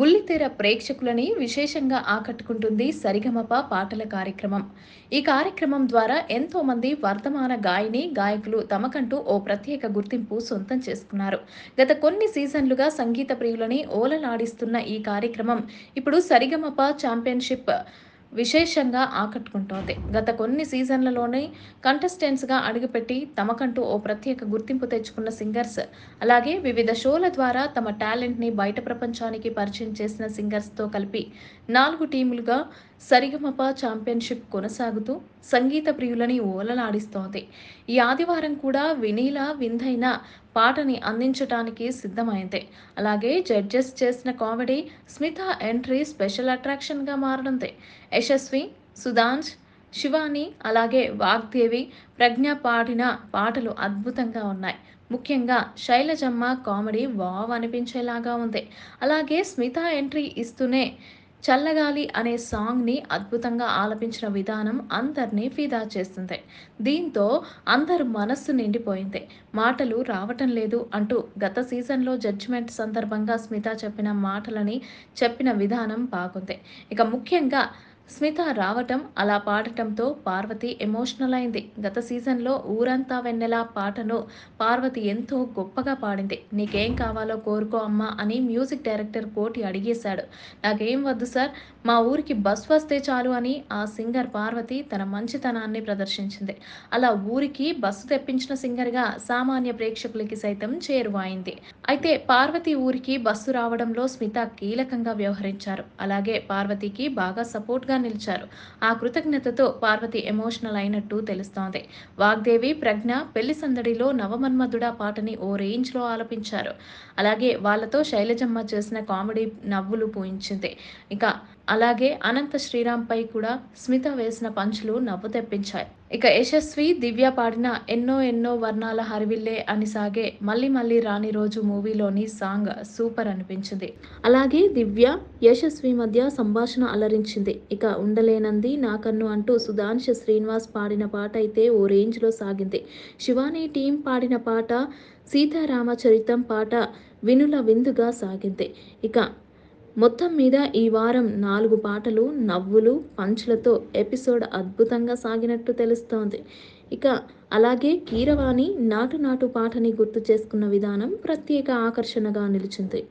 బుల్లితెర ప్రేక్షకులని విశేషంగా ఆకట్టుకుంటుంది సరిగమప పాటల కార్యక్రమం ఈ కార్యక్రమం ద్వారా ఎంతో మంది వర్ధమాన గాయని గాయకులు తమకంటూ ఓ ప్రత్యేక గుర్తింపు సొంతం చేసుకున్నారు గత కొన్ని సీజన్లుగా సంగీత ప్రియులని ఓలలాడిస్తున్న ఈ కార్యక్రమం ఇప్పుడు సరిగమప ఛాంపియన్షిప్ విశేషంగా ఆకట్టుకుంటోంది గత కొన్ని సీజన్లలోనే కంటెస్టెంట్స్గా అడుగుపెట్టి తమకంటూ ఓ ప్రత్యేక గుర్తింపు తెచ్చుకున్న సింగర్స్ అలాగే వివిధ షోల ద్వారా తమ టాలెంట్ని బయట ప్రపంచానికి పరిచయం చేసిన సింగర్స్తో కలిపి నాలుగు టీములుగా సరిగమప ఛాంపియన్షిప్ కొనసాగుతూ సంగీత ప్రియులని ఓలలాడిస్తోంది ఈ ఆదివారం కూడా వినీల వింధైన పాటని అందించడానికి సిద్ధమైంది అలాగే జడ్జెస్ చేసిన కామెడీ స్మిత ఎంట్రీ స్పెషల్ అట్రాక్షన్గా మారనుంది యశస్వి సుధాంజ్ శివాని అలాగే వాగ్దేవి ప్రజ్ఞ పాడిన పాటలు అద్భుతంగా ఉన్నాయి ముఖ్యంగా శైలజమ్మ కామెడీ వావ్ అనిపించేలాగా ఉంది అలాగే స్మిత ఎంట్రీ ఇస్తూనే చల్లగాలి అనే సాంగ్ని అద్భుతంగా ఆలపించిన విధానం అందరినీ ఫిదా చేస్తుంది దీంతో అందరు మనస్సు నిండిపోయింది మాటలు రావటం లేదు అంటూ గత సీజన్లో జడ్జిమెంట్ సందర్భంగా స్మిత చెప్పిన మాటలని చెప్పిన విధానం బాగుంది ఇక ముఖ్యంగా స్మిత రావటం అలా పాడటంతో పార్వతి ఎమోషనల్ అయింది గత సీజన్లో ఊరంతా వెన్నెల పాటను పార్వతి ఎంతో గొప్పగా పాడింది నీకేం కావాలో కోరుకో అమ్మా అని మ్యూజిక్ డైరెక్టర్ కోటి అడిగేశాడు నాకేం వద్దు సార్ మా ఊరికి బస్ వస్తే చాలు అని ఆ సింగర్ పార్వతి తన మంచితనాన్ని ప్రదర్శించింది అలా ఊరికి బస్సు తెప్పించిన సింగర్గా సామాన్య ప్రేక్షకులకి సైతం చేరువైంది అయితే పార్వతి ఊరికి బస్సు రావడంలో స్మిత కీలకంగా వ్యవహరించారు అలాగే పార్వతికి బాగా సపోర్ట్గా నిలిచారు ఆ కృతజ్ఞతతో పార్వతి ఎమోషనల్ అయినట్టు తెలుస్తోంది వాగ్దేవి ప్రజ్ఞ పెళ్లి సందడిలో నవమన్మధుడ పాటని ఓ రేంజ్లో ఆలపించారు అలాగే వాళ్ళతో శైలజమ్మ చేసిన కామెడీ నవ్వులు పూయించింది ఇక అలాగే అనంత శ్రీరాంపై కూడా స్మిత వేసిన పంచులు నవ్వు తెప్పించాయి ఇక యశస్వి దివ్య పాడిన ఎన్నో ఎన్నో వర్ణాల హరివిల్లే అని సాగే మళ్ళీ మళ్ళీ రాని రోజు మూవీలోని సాంగ్ సూపర్ అనిపించింది అలాగే దివ్య యశస్వి మధ్య సంభాషణ అలరించింది ఇక ఉండలేనంది నాకన్ను అంటూ సుధాంశ శ్రీనివాస్ పాడిన పాట అయితే ఓ రేంజ్లో సాగింది శివానీ టీం పాడిన పాట సీతారామచరితం పాట వినుల విందుగా సాగింది ఇక మొత్తం మీద ఈ వారం నాలుగు పాటలు నవ్వులు పంచ్లతో ఎపిసోడ్ అద్భుతంగా సాగినట్టు తెలుస్తోంది ఇక అలాగే కీరవాణి నాటు నాటు పాటని గుర్తు చేసుకున్న విధానం ప్రత్యేక ఆకర్షణగా నిలిచింది